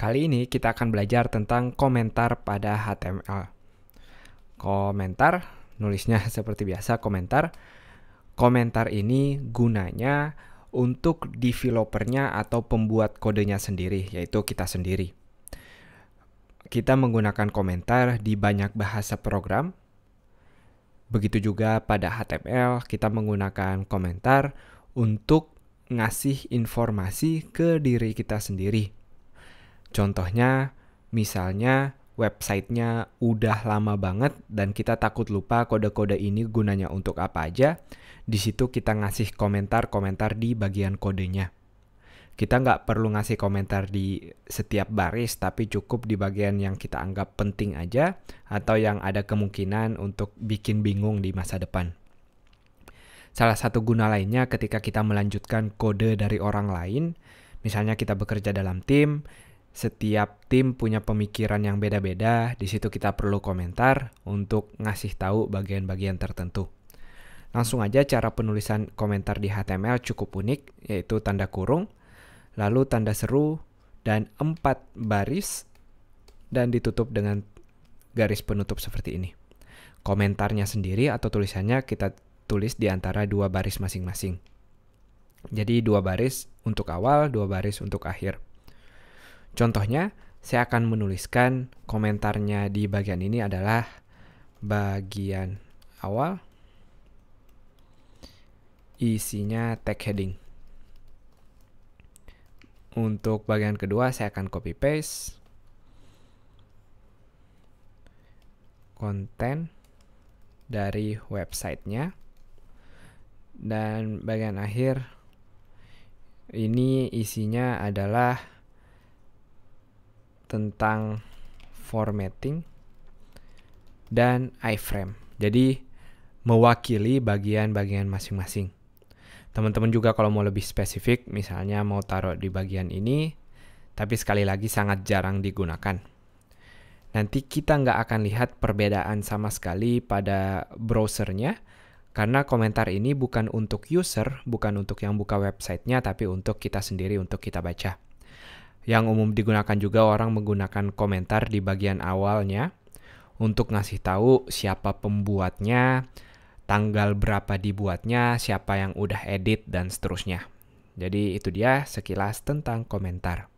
Kali ini kita akan belajar tentang komentar pada HTML. Komentar, nulisnya seperti biasa komentar. Komentar ini gunanya untuk developernya atau pembuat kodenya sendiri, yaitu kita sendiri. Kita menggunakan komentar di banyak bahasa program. Begitu juga pada HTML, kita menggunakan komentar untuk ngasih informasi ke diri kita sendiri Contohnya, misalnya websitenya udah lama banget dan kita takut lupa kode-kode ini gunanya untuk apa aja, di situ kita ngasih komentar-komentar di bagian kodenya. Kita nggak perlu ngasih komentar di setiap baris, tapi cukup di bagian yang kita anggap penting aja atau yang ada kemungkinan untuk bikin bingung di masa depan. Salah satu guna lainnya ketika kita melanjutkan kode dari orang lain, misalnya kita bekerja dalam tim, setiap tim punya pemikiran yang beda-beda, di situ kita perlu komentar untuk ngasih tahu bagian-bagian tertentu. Langsung aja cara penulisan komentar di HTML cukup unik, yaitu tanda kurung, lalu tanda seru, dan empat baris, dan ditutup dengan garis penutup seperti ini. Komentarnya sendiri atau tulisannya kita tulis di antara dua baris masing-masing. Jadi dua baris untuk awal, dua baris untuk akhir. Contohnya, saya akan menuliskan komentarnya di bagian ini adalah bagian awal isinya tag heading. Untuk bagian kedua saya akan copy paste konten dari websitenya dan bagian akhir ini isinya adalah tentang formatting dan iframe. Jadi mewakili bagian-bagian masing-masing. Teman-teman juga kalau mau lebih spesifik, misalnya mau taruh di bagian ini, tapi sekali lagi sangat jarang digunakan. Nanti kita nggak akan lihat perbedaan sama sekali pada browsernya, karena komentar ini bukan untuk user, bukan untuk yang buka websitenya, tapi untuk kita sendiri, untuk kita baca yang umum digunakan juga orang menggunakan komentar di bagian awalnya untuk ngasih tahu siapa pembuatnya, tanggal berapa dibuatnya, siapa yang udah edit, dan seterusnya. Jadi, itu dia sekilas tentang komentar.